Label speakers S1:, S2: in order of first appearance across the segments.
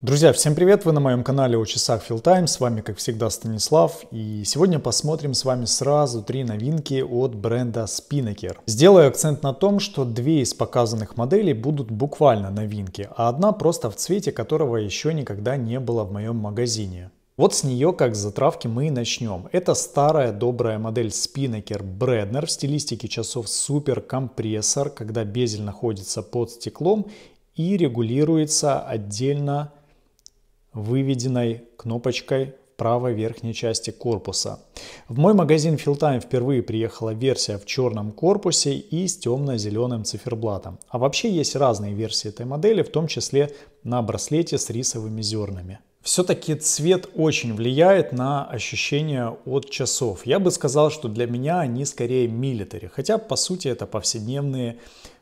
S1: Друзья, всем привет! Вы на моем канале о часах Fill Time. С вами, как всегда, Станислав. И сегодня посмотрим с вами сразу три новинки от бренда Spinnaker. Сделаю акцент на том, что две из показанных моделей будут буквально новинки, а одна просто в цвете, которого еще никогда не было в моем магазине. Вот с нее, как с затравки, мы и начнем. Это старая добрая модель Spinnaker Bredner в стилистике часов суперкомпрессор, когда безель находится под стеклом и регулируется отдельно выведенной кнопочкой в правой верхней части корпуса. В мой магазин Филтайм впервые приехала версия в черном корпусе и с темно-зеленым циферблатом. А вообще есть разные версии этой модели, в том числе на браслете с рисовыми зернами. Все-таки цвет очень влияет на ощущение от часов. Я бы сказал, что для меня они скорее милитари, хотя по сути это повседневные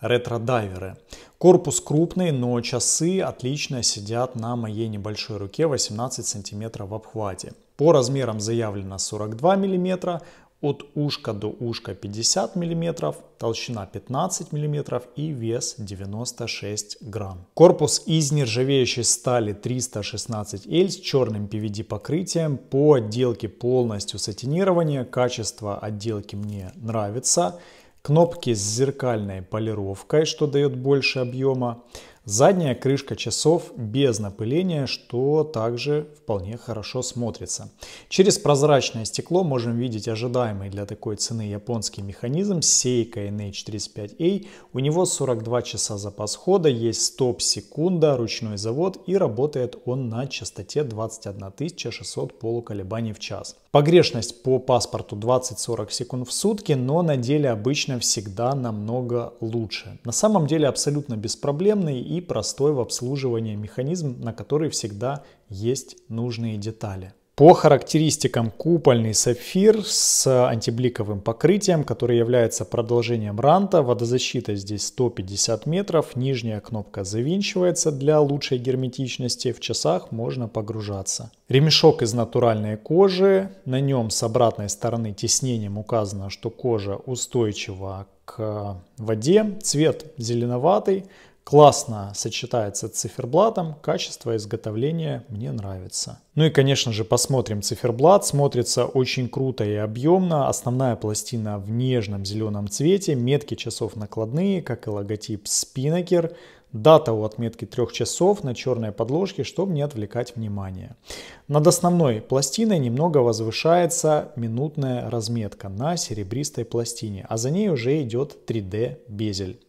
S1: Ретродайверы. Корпус крупный, но часы отлично сидят на моей небольшой руке 18 см в обхвате. По размерам заявлено 42 мм, от ушка до ушка 50 мм, толщина 15 мм и вес 96 грамм. Корпус из нержавеющей стали 316L с черным PVD покрытием. По отделке полностью сатинирование, качество отделки мне нравится кнопки с зеркальной полировкой, что дает больше объема, задняя крышка часов без напыления, что также вполне хорошо смотрится. Через прозрачное стекло можем видеть ожидаемый для такой цены японский механизм Seiko NH35A. У него 42 часа запас хода, есть стоп-секунда, ручной завод и работает он на частоте 21 600 полуколебаний в час. Погрешность по паспорту 20-40 секунд в сутки, но на деле обычно всегда намного лучше. На самом деле абсолютно беспроблемный и простой в обслуживании механизм, на который всегда есть нужные детали. По характеристикам купольный сапфир с антибликовым покрытием, который является продолжением ранта, водозащита здесь 150 метров, нижняя кнопка завинчивается для лучшей герметичности, в часах можно погружаться. Ремешок из натуральной кожи, на нем с обратной стороны тиснением указано, что кожа устойчива к воде, цвет зеленоватый, классно сочетается с циферблатом, качество изготовления мне нравится. Ну и, конечно же, посмотрим циферблат. Смотрится очень круто и объемно. Основная пластина в нежном зеленом цвете, метки часов накладные, как и логотип Spinnaker. Дата у отметки 3 часов на черной подложке, чтобы не отвлекать внимание. Над основной пластиной немного возвышается минутная разметка на серебристой пластине, а за ней уже идет 3D безель.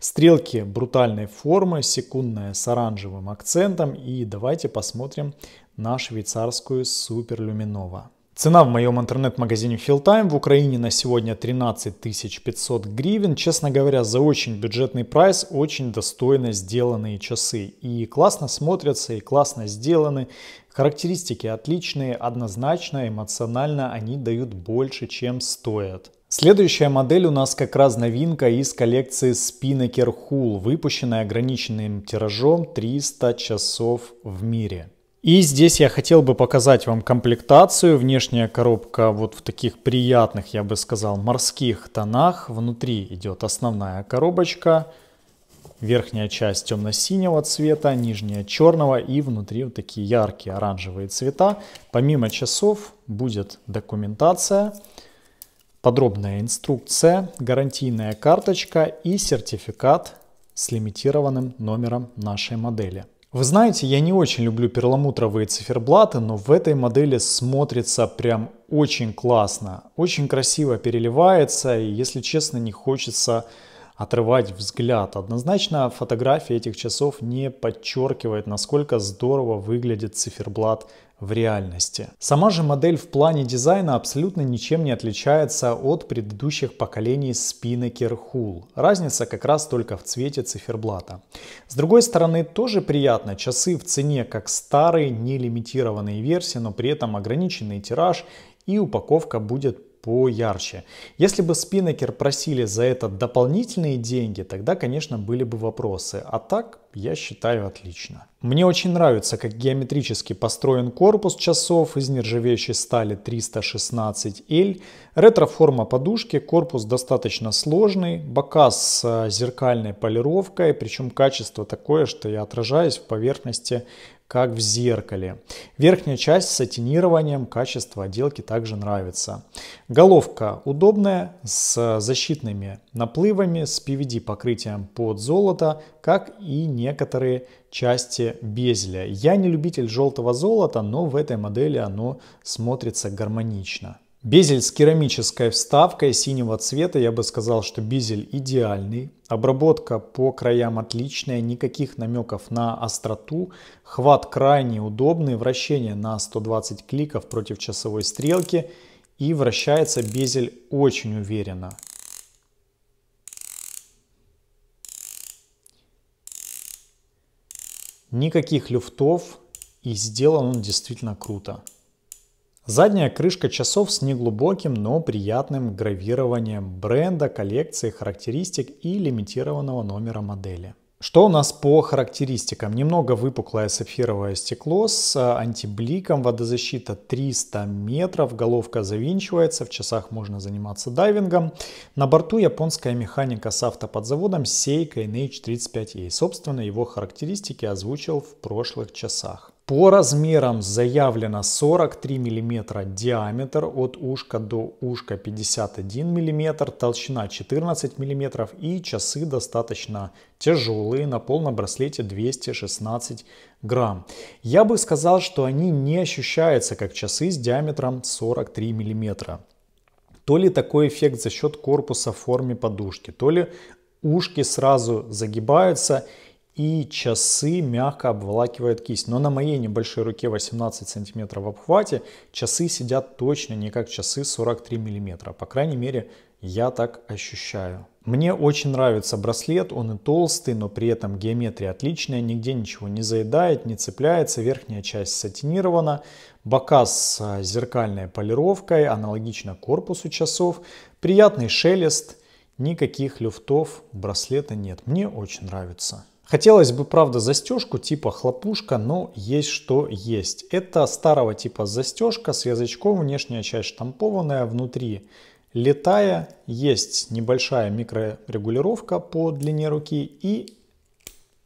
S1: Стрелки брутальной формы, секундная с оранжевым акцентом и давайте посмотрим на швейцарскую суперлюминова. Цена в моем интернет-магазине FillTime в Украине на сегодня 13 500 гривен. Честно говоря, за очень бюджетный прайс очень достойно сделанные часы. И классно смотрятся, и классно сделаны. Характеристики отличные, однозначно, эмоционально они дают больше, чем стоят. Следующая модель у нас как раз новинка из коллекции Spinnaker Hull, выпущенная ограниченным тиражом 300 часов в мире. И здесь я хотел бы показать вам комплектацию. Внешняя коробка вот в таких приятных, я бы сказал, морских тонах. Внутри идет основная коробочка. Верхняя часть темно-синего цвета, нижняя черного и внутри вот такие яркие оранжевые цвета. Помимо часов будет документация, подробная инструкция, гарантийная карточка и сертификат с лимитированным номером нашей модели. Вы знаете, я не очень люблю перламутровые циферблаты, но в этой модели смотрится прям очень классно. Очень красиво переливается и, если честно, не хочется отрывать взгляд. Однозначно фотография этих часов не подчеркивает, насколько здорово выглядит циферблат в реальности. Сама же модель в плане дизайна абсолютно ничем не отличается от предыдущих поколений Spinnaker Hull. Разница как раз только в цвете циферблата. С другой стороны, тоже приятно, часы в цене как старые, нелимитированные версии, но при этом ограниченный тираж и упаковка будет поярче. Если бы спиннекер просили за это дополнительные деньги, тогда, конечно, были бы вопросы. А так, я считаю, отлично. Мне очень нравится, как геометрически построен корпус часов из нержавеющей стали 316L. ретро форма подушки, корпус достаточно сложный, бока с э, зеркальной полировкой, причем качество такое, что я отражаюсь в поверхности как в зеркале. Верхняя часть с сатинированием, качество отделки также нравится. Головка удобная, с защитными наплывами, с PVD покрытием под золото, как и некоторые части безеля. Я не любитель желтого золота, но в этой модели оно смотрится гармонично. Бизель с керамической вставкой синего цвета, я бы сказал, что безель идеальный. Обработка по краям отличная, никаких намеков на остроту. Хват крайне удобный, вращение на 120 кликов против часовой стрелки. И вращается безель очень уверенно. Никаких люфтов и сделан он действительно круто. Задняя крышка часов с неглубоким, но приятным гравированием бренда, коллекции, характеристик и лимитированного номера модели. Что у нас по характеристикам? Немного выпуклое сапфировое стекло с э, антибликом, водозащита 300 метров, головка завинчивается, в часах можно заниматься дайвингом. На борту японская механика с автоподзаводом Seiko NH35E. Собственно, его характеристики озвучил в прошлых часах. По размерам заявлено 43 мм диаметр от ушка до ушка 51 мм, толщина 14 мм и часы достаточно тяжелые, на полном браслете 216 грамм. Я бы сказал, что они не ощущаются как часы с диаметром 43 мм. То ли такой эффект за счет корпуса в форме подушки, то ли ушки сразу загибаются и часы мягко обволакивают кисть. Но на моей небольшой руке 18 сантиметров в обхвате часы сидят точно не как часы 43 миллиметра. По крайней мере, я так ощущаю. Мне очень нравится браслет, он и толстый, но при этом геометрия отличная, нигде ничего не заедает, не цепляется, верхняя часть сатинирована, бока с а, зеркальной полировкой, аналогично корпусу часов, приятный шелест, никаких люфтов браслета нет, мне очень нравится. Хотелось бы, правда, застежку типа хлопушка, но есть что есть. Это старого типа застежка с язычком, внешняя часть штампованная, внутри летая, есть небольшая микрорегулировка по длине руки и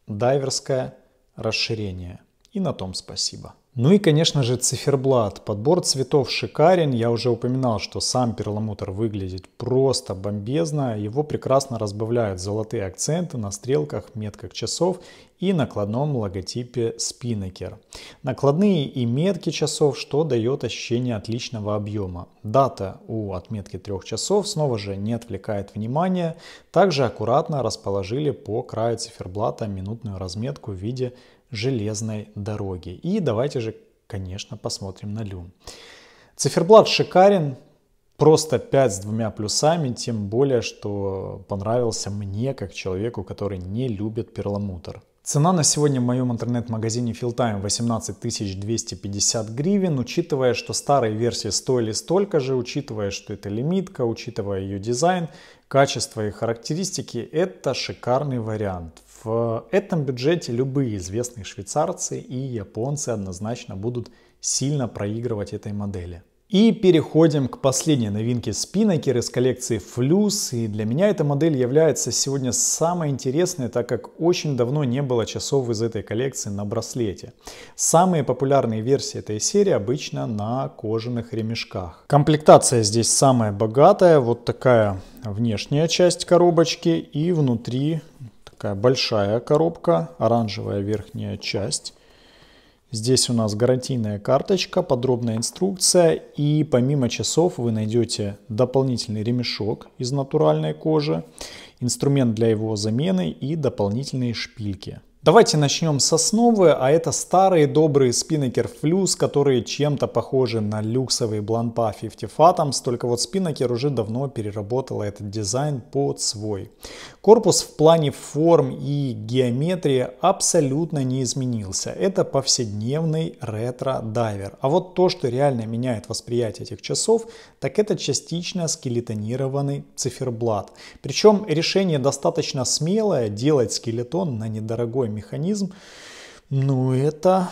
S1: дайверское расширение. И на том спасибо. Ну и, конечно же, циферблат. Подбор цветов шикарен. Я уже упоминал, что сам перламутр выглядит просто бомбезно. Его прекрасно разбавляют золотые акценты на стрелках, метках часов и накладном логотипе Spinnaker. Накладные и метки часов, что дает ощущение отличного объема. Дата у отметки трех часов снова же не отвлекает внимания. Также аккуратно расположили по краю циферблата минутную разметку в виде железной дороги. И давайте же, конечно, посмотрим на люм. Циферблат шикарен, просто 5 с двумя плюсами, тем более, что понравился мне, как человеку, который не любит перламутр. Цена на сегодня в моем интернет-магазине FillTime 18 250 гривен, учитывая, что старые версии стоили столько же, учитывая, что это лимитка, учитывая ее дизайн, качество и характеристики, это шикарный вариант. В этом бюджете любые известные швейцарцы и японцы однозначно будут сильно проигрывать этой модели. И переходим к последней новинке Spinnaker из коллекции Флюс. И для меня эта модель является сегодня самой интересной, так как очень давно не было часов из этой коллекции на браслете. Самые популярные версии этой серии обычно на кожаных ремешках. Комплектация здесь самая богатая. Вот такая внешняя часть коробочки и внутри такая большая коробка, оранжевая верхняя часть. Здесь у нас гарантийная карточка, подробная инструкция и помимо часов вы найдете дополнительный ремешок из натуральной кожи, инструмент для его замены и дополнительные шпильки. Давайте начнем с основы, а это старые добрые Spinnaker флюс, которые чем-то похожи на люксовый бланпа 50 Fathoms, только вот Spinnaker уже давно переработала этот дизайн под свой. Корпус в плане форм и геометрии абсолютно не изменился. Это повседневный ретро-дайвер. А вот то, что реально меняет восприятие этих часов, так это частично скелетонированный циферблат. Причем решение достаточно смелое, делать скелетон на недорогой механизм, ну это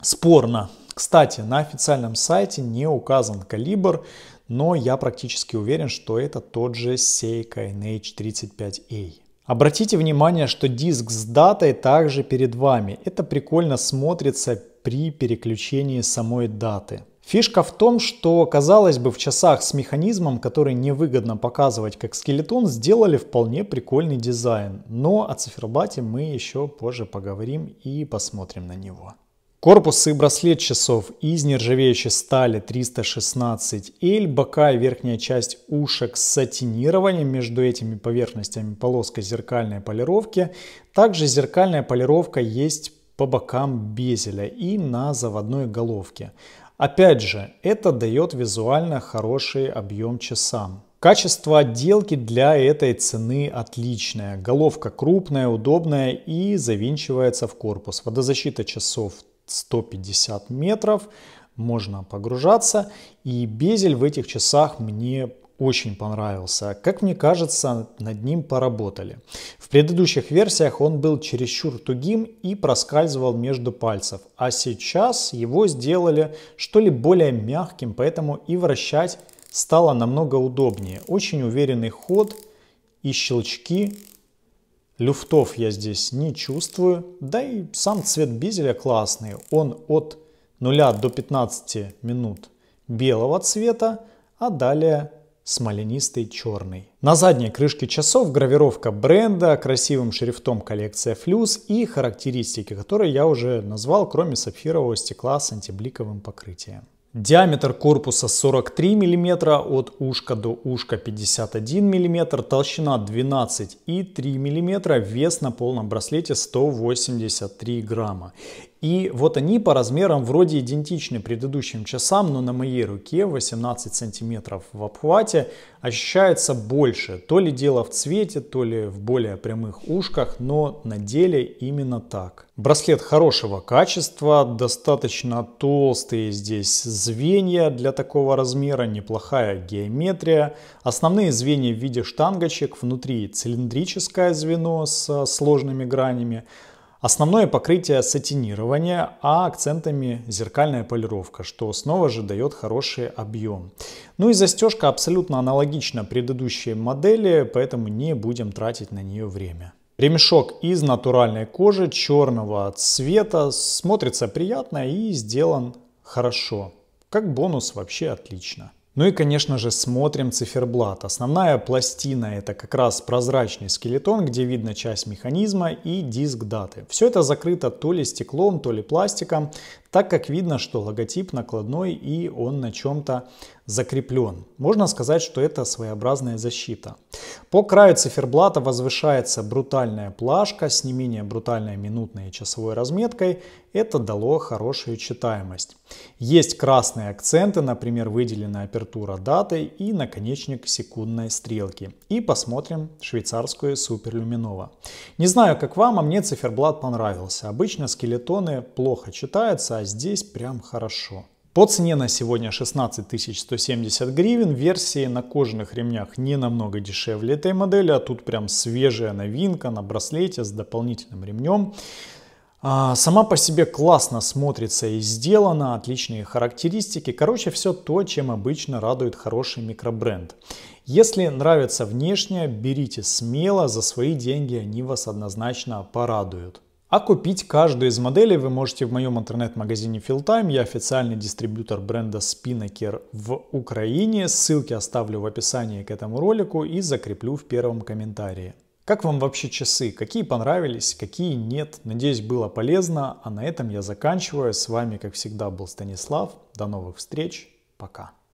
S1: спорно. Кстати, на официальном сайте не указан калибр, но я практически уверен, что это тот же Seiko NH35A. Обратите внимание, что диск с датой также перед вами. Это прикольно смотрится при переключении самой даты. Фишка в том, что, казалось бы, в часах с механизмом, который невыгодно показывать как скелетон, сделали вполне прикольный дизайн. Но о циферблате мы еще позже поговорим и посмотрим на него. Корпус и браслет часов из нержавеющей стали 316L, бока и верхняя часть ушек с сатинированием, между этими поверхностями полоска зеркальной полировки. Также зеркальная полировка есть по бокам безеля и на заводной головке. Опять же, это дает визуально хороший объем часам. Качество отделки для этой цены отличное. Головка крупная, удобная и завинчивается в корпус. Водозащита часов 150 метров, можно погружаться. И безель в этих часах мне очень понравился. Как мне кажется, над ним поработали. В предыдущих версиях он был чересчур тугим и проскальзывал между пальцев, а сейчас его сделали что ли более мягким, поэтому и вращать стало намного удобнее. Очень уверенный ход и щелчки Люфтов я здесь не чувствую. Да и сам цвет безеля классный. Он от 0 до 15 минут белого цвета, а далее смоленистый черный. На задней крышке часов гравировка бренда, красивым шрифтом коллекция флюс и характеристики, которые я уже назвал, кроме сапфирового стекла с антибликовым покрытием. Диаметр корпуса 43 мм, от ушка до ушка 51 мм, толщина 12,3 мм, вес на полном браслете 183 грамма. И вот они по размерам вроде идентичны предыдущим часам, но на моей руке 18 сантиметров в обхвате ощущается больше. То ли дело в цвете, то ли в более прямых ушках, но на деле именно так. Браслет хорошего качества, достаточно толстые здесь звенья для такого размера, неплохая геометрия. Основные звенья в виде штангочек, внутри цилиндрическое звено с сложными гранями. Основное покрытие сатинирование, а акцентами зеркальная полировка, что снова же дает хороший объем. Ну и застежка абсолютно аналогична предыдущей модели, поэтому не будем тратить на нее время. Ремешок из натуральной кожи черного цвета смотрится приятно и сделан хорошо. Как бонус вообще отлично. Ну и, конечно же, смотрим циферблат. Основная пластина это как раз прозрачный скелетон, где видно часть механизма и диск даты. Все это закрыто то ли стеклом, то ли пластиком, так как видно, что логотип накладной и он на чем-то закреплен. Можно сказать, что это своеобразная защита. По краю циферблата возвышается брутальная плашка с не менее брутальной минутной и часовой разметкой это дало хорошую читаемость. Есть красные акценты, например, выделена апертура даты и наконечник секундной стрелки. И посмотрим швейцарскую суперлюминова. Не знаю, как вам, а мне циферблат понравился. Обычно скелетоны плохо читаются, а здесь прям хорошо. По цене на сегодня 16 170 гривен, версии на кожаных ремнях не намного дешевле этой модели, а тут прям свежая новинка на браслете с дополнительным ремнем. А, сама по себе классно смотрится и сделана, отличные характеристики. Короче, все то, чем обычно радует хороший микробренд. Если нравится внешне, берите смело, за свои деньги они вас однозначно порадуют. А купить каждую из моделей вы можете в моем интернет-магазине Fieldtime. Я официальный дистрибьютор бренда Spinnaker в Украине. Ссылки оставлю в описании к этому ролику и закреплю в первом комментарии. Как вам вообще часы? Какие понравились, какие нет? Надеюсь, было полезно. А на этом я заканчиваю. С вами, как всегда, был Станислав. До новых встреч. Пока.